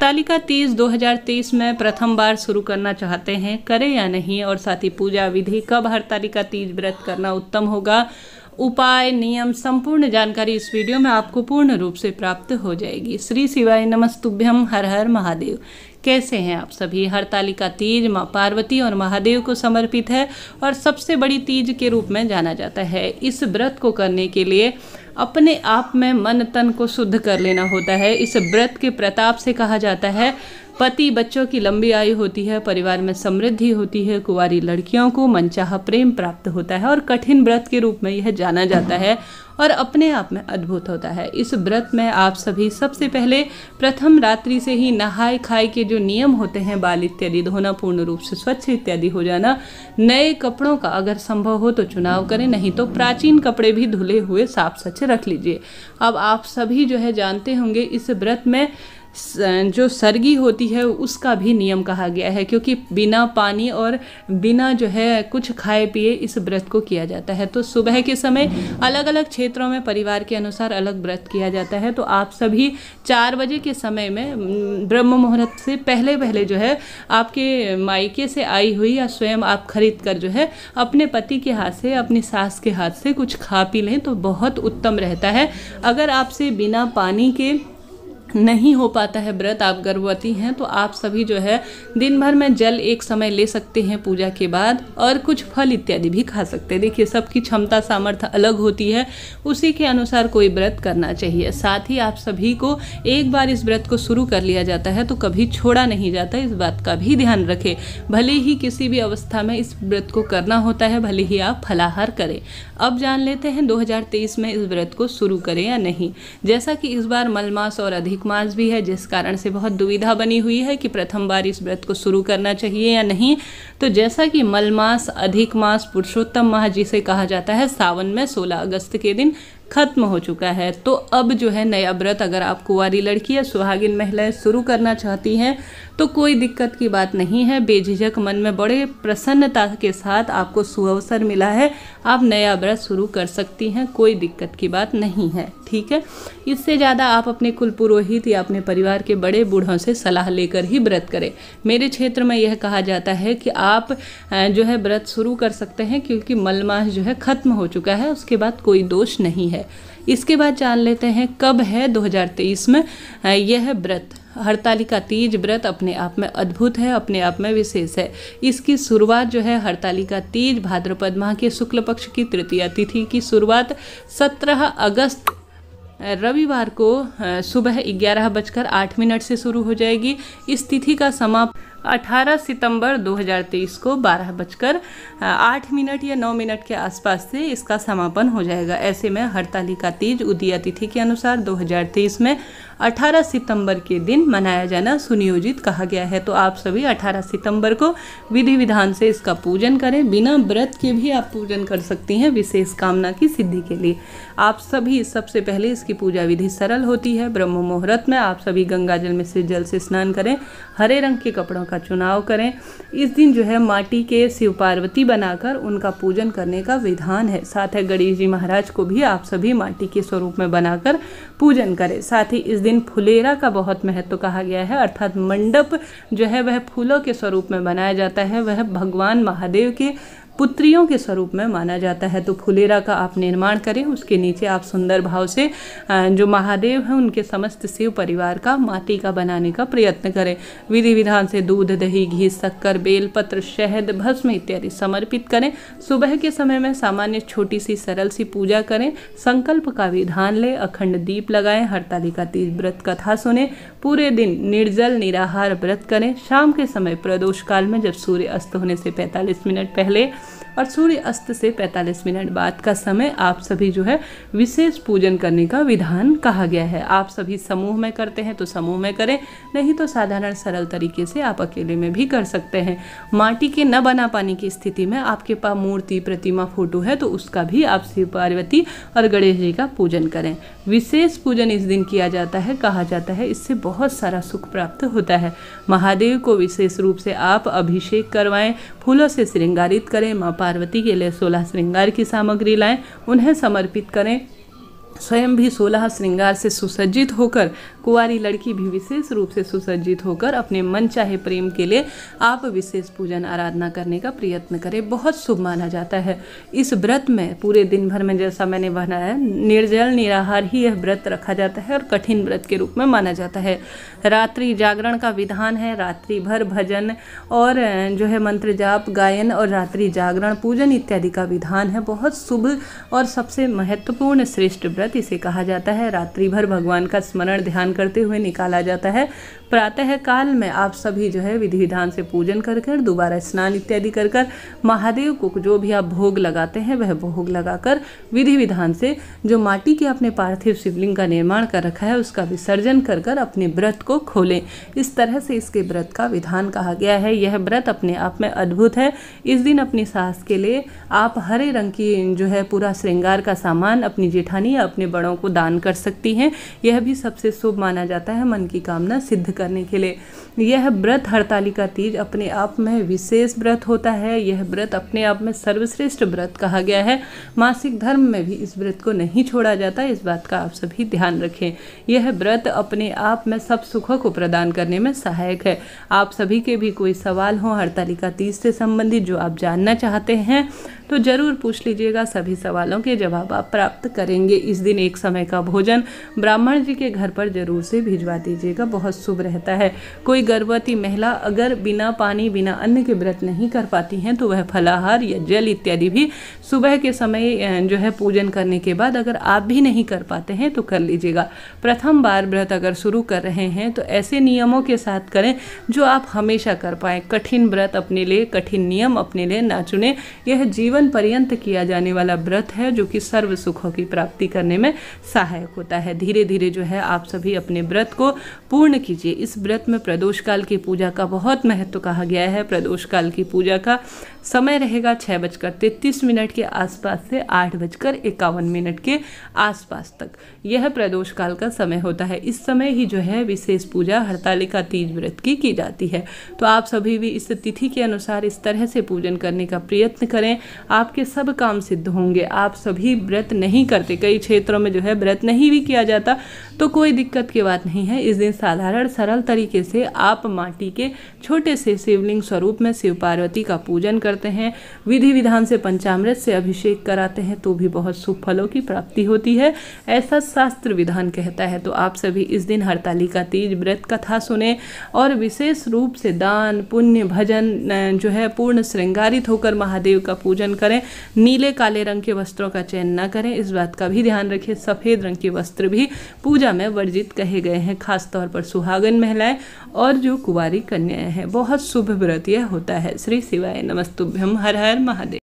तालिका हजार 2023 में प्रथम बार शुरू करना चाहते हैं करें या नहीं और साथ ही पूजा विधि कब हर तालिका तीज व्रत करना उत्तम होगा उपाय नियम संपूर्ण जानकारी इस वीडियो में आपको पूर्ण रूप से प्राप्त हो जाएगी श्री शिवाय नमस्तुभ्यम हर हर महादेव कैसे हैं आप सभी हर तालिका तीज माँ पार्वती और महादेव को समर्पित है और सबसे बड़ी तीज के रूप में जाना जाता है इस व्रत को करने के लिए अपने आप में मन तन को शुद्ध कर लेना होता है इस व्रत के प्रताप से कहा जाता है पति बच्चों की लंबी आयु होती है परिवार में समृद्धि होती है कुंवारी लड़कियों को मनचाह प्रेम प्राप्त होता है और कठिन व्रत के रूप में यह जाना जाता है और अपने आप में अद्भुत होता है इस व्रत में आप सभी सबसे पहले प्रथम रात्रि से ही नहाए खाए के जो नियम होते हैं बाल इत्यादि धोना पूर्ण रूप से स्वच्छ इत्यादि हो जाना नए कपड़ों का अगर संभव हो तो चुनाव करें नहीं तो प्राचीन कपड़े भी धुले हुए साफ सच्चे रख लीजिए अब आप सभी जो है जानते होंगे इस व्रत में जो सर्गी होती है उसका भी नियम कहा गया है क्योंकि बिना पानी और बिना जो है कुछ खाए पिए इस व्रत को किया जाता है तो सुबह के समय अलग अलग क्षेत्रों में परिवार के अनुसार अलग व्रत किया जाता है तो आप सभी चार बजे के समय में ब्रह्म मुहूर्त से पहले पहले जो है आपके मायके से आई हुई या स्वयं आप खरीद कर जो है अपने पति के हाथ से अपनी सास के हाथ से कुछ खा पी लें तो बहुत उत्तम रहता है अगर आपसे बिना पानी के नहीं हो पाता है व्रत आप गर्भवती हैं तो आप सभी जो है दिन भर में जल एक समय ले सकते हैं पूजा के बाद और कुछ फल इत्यादि भी खा सकते हैं देखिए सबकी क्षमता सामर्थ्य अलग होती है उसी के अनुसार कोई व्रत करना चाहिए साथ ही आप सभी को एक बार इस व्रत को शुरू कर लिया जाता है तो कभी छोड़ा नहीं जाता इस बात का भी ध्यान रखें भले ही किसी भी अवस्था में इस व्रत को करना होता है भले ही आप फलाहार करें अब जान लेते हैं दो में इस व्रत को शुरू करें या नहीं जैसा कि इस बार मलमास और अधिक मास भी है जिस कारण से बहुत दुविधा बनी हुई है कि प्रथम बार इस व्रत को शुरू करना चाहिए या नहीं तो जैसा कि मल मास अधिक मास पुरुषोत्तम माह जिसे कहा जाता है सावन में 16 अगस्त के दिन खत्म हो चुका है तो अब जो है नया व्रत अगर आप कुंवारी लड़की या सुहागिन महिलाएं शुरू करना चाहती हैं तो कोई दिक्कत की बात नहीं है बेझिझक मन में बड़े प्रसन्नता के साथ आपको सुअवसर मिला है आप नया व्रत शुरू कर सकती हैं कोई दिक्कत की बात नहीं है ठीक है इससे ज़्यादा आप अपने कुल पुरोहित या अपने परिवार के बड़े बूढ़ों से सलाह लेकर ही व्रत करें मेरे क्षेत्र में यह कहा जाता है कि आप जो है व्रत शुरू कर सकते हैं क्योंकि मलमास जो है ख़त्म हो चुका है उसके बाद कोई दोष नहीं है इसके बाद जान लेते हैं कब है 2023 में यह व्रत हड़तालिका तीज व्रत अपने आप में अद्भुत है अपने आप में विशेष है इसकी शुरुआत जो है हड़तालिका तीज भाद्रपद माह के शुक्ल पक्ष की तृतीय तिथि की शुरुआत 17 अगस्त रविवार को सुबह ग्यारह बजकर आठ मिनट से शुरू हो जाएगी इस तिथि का समाप्त 18 सितंबर 2023 को बारह बजकर आठ मिनट या नौ मिनट के आसपास से इसका समापन हो जाएगा ऐसे में हड़ताली का तीज उदिया तिथि के अनुसार 2023 में 18 सितंबर के दिन मनाया जाना सुनियोजित कहा गया है तो आप सभी 18 सितंबर को विधि विधान से इसका पूजन करें बिना व्रत के भी आप पूजन कर सकती हैं विशेष कामना की सिद्धि के लिए आप सभी सबसे पहले इसकी पूजा विधि सरल होती है ब्रह्म मुहूर्त में आप सभी जल में से जल से स्नान करें हरे रंग के कपड़ों का चुनाव करें इस दिन जो है माटी के शिव पार्वती बनाकर उनका पूजन करने का विधान है साथ है गणेश जी महाराज को भी आप सभी माटी के स्वरूप में बनाकर पूजन करें साथ ही इस दिन फुलेरा का बहुत महत्व कहा गया है अर्थात मंडप जो है वह फूलों के स्वरूप में बनाया जाता है वह भगवान महादेव के पुत्रियों के स्वरूप में माना जाता है तो फुलेरा का आप निर्माण करें उसके नीचे आप सुंदर भाव से जो महादेव हैं उनके समस्त शिव परिवार का माटी का बनाने का प्रयत्न करें विधि विधान से दूध दही घी शक्कर बेलपत्र शहद भस्म इत्यादि समर्पित करें सुबह के समय में सामान्य छोटी सी सरल सी पूजा करें संकल्प का विधान लें अखंड दीप लगाएं हड़तालिका तीज व्रत कथा सुने पूरे दिन निर्जल निराहार व्रत करें शाम के समय प्रदोष काल में जब सूर्य अस्त होने से 45 मिनट पहले और सूर्य अस्त से 45 मिनट बाद का समय आप सभी जो है विशेष पूजन करने का विधान कहा गया है आप सभी समूह में करते हैं तो समूह में करें नहीं तो साधारण सरल तरीके से आप अकेले में भी कर सकते हैं माटी के न बना पाने की स्थिति में आपके पास मूर्ति प्रतिमा फोटो है तो उसका भी आप शिव पार्वती और गणेश जी का पूजन करें विशेष पूजन इस दिन किया जाता है कहा जाता है इससे बहुत सारा सुख प्राप्त होता है महादेव को विशेष रूप से आप अभिषेक करवाएं फूलों से श्रृंगारित करें माँ पार्वती के लिए सोलह श्रृंगार की सामग्री लाएं उन्हें समर्पित करें स्वयं भी सोलह श्रृंगार से सुसज्जित होकर कुंवारी लड़की भी विशेष रूप से सुसज्जित होकर अपने मन चाहे प्रेम के लिए आप विशेष पूजन आराधना करने का प्रयत्न करें बहुत शुभ माना जाता है इस व्रत में पूरे दिन भर में जैसा मैंने बनाया निर्जल निराहार ही यह व्रत रखा जाता है और कठिन व्रत के रूप में माना जाता है रात्रि जागरण का विधान है रात्रि भर भजन और जो है मंत्र जाप गायन और रात्रि जागरण पूजन इत्यादि का विधान है बहुत शुभ और सबसे महत्वपूर्ण श्रेष्ठ व्रत इसे कहा जाता है रात्रि भर भगवान का स्मरण ध्यान करते हुए निकाला जाता है प्रातः काल में आप सभी जो है विधि विधान से पूजन कर कर दोबारा स्नान इत्यादि कर कर महादेव को जो भी आप भोग लगाते हैं वह भोग लगाकर विधि विधान से जो माटी के अपने पार्थिव शिवलिंग का निर्माण कर रखा है उसका विसर्जन कर कर अपने व्रत को खोलें इस तरह से इसके व्रत का विधान कहा गया है यह व्रत अपने आप में अद्भुत है इस दिन अपनी सास के लिए आप हरे रंग की जो है पूरा श्रृंगार का सामान अपनी जेठानी या अपने बड़ों को दान कर सकती हैं यह भी सबसे शुभ माना जाता है मन की कामना सिद्ध करने के लिए यह व्रत हड़तालिका तीज अपने आप में विशेष व्रत होता है यह व्रत अपने आप में सर्वश्रेष्ठ व्रत कहा गया है मासिक धर्म में भी इस व्रत को नहीं छोड़ा जाता इस बात का आप सभी ध्यान रखें यह व्रत अपने आप में सब सुखों को प्रदान करने में सहायक है आप सभी के भी कोई सवाल हो हड़तालिका तीज से संबंधित जो आप जानना चाहते हैं तो ज़रूर पूछ लीजिएगा सभी सवालों के जवाब आप प्राप्त करेंगे इस दिन एक समय का भोजन ब्राह्मण जी के घर पर ज़रूर से भिजवा दीजिएगा बहुत शुभ रहता है कोई गर्भवती महिला अगर बिना पानी बिना अन्न के व्रत नहीं कर पाती हैं तो वह फलाहार या जल इत्यादि भी सुबह के समय जो है पूजन करने के बाद अगर आप भी नहीं कर पाते हैं तो कर लीजिएगा प्रथम बार व्रत अगर शुरू कर रहे हैं तो ऐसे नियमों के साथ करें जो आप हमेशा कर पाए कठिन व्रत अपने लिए कठिन नियम अपने लिए ना चुने यह जीवन जीवन पर्यंत किया जाने वाला व्रत है जो कि सर्व सुखों की प्राप्ति करने में सहायक होता है धीरे धीरे जो है आप सभी अपने व्रत को पूर्ण कीजिए इस व्रत में प्रदोष काल की पूजा का बहुत महत्व कहा गया है प्रदोष काल की पूजा का समय रहेगा छः बजकर तैंतीस मिनट के आसपास से आठ बजकर इक्यावन मिनट के आसपास तक यह प्रदोष काल का समय होता है इस समय ही जो है विशेष पूजा हड़तालिका तीज व्रत की की जाती है तो आप सभी भी इस तिथि के अनुसार इस तरह से पूजन करने का प्रयत्न करें आपके सब काम सिद्ध होंगे आप सभी व्रत नहीं करते कई क्षेत्रों में जो है व्रत नहीं भी किया जाता तो कोई दिक्कत की बात नहीं है इस दिन साधारण सरल तरीके से आप माटी के छोटे से शिवलिंग स्वरूप में शिव पार्वती का पूजन कर करते हैं विधि विधान से पंचामृत से अभिषेक कराते हैं तो भी बहुत शुभ फलों की प्राप्ति होती है ऐसा शास्त्र विधान कहता है तो आप सभी इस दिन हड़ताली का तीज व्रत कथा सुने और विशेष रूप से दान पुण्य भजन जो है पूर्ण श्रृंगारित होकर महादेव का पूजन करें नीले काले रंग के वस्त्रों का चयन न करें इस बात का भी ध्यान रखें सफ़ेद रंग के वस्त्र भी पूजा में वर्जित कहे गए हैं खासतौर पर सुहागन महिलाएं और जो कुवारी कन्याएं हैं बहुत शुभ व्रत यह होता है श्री शिवाय नमस्ते तुभ्यम हर हर महादेव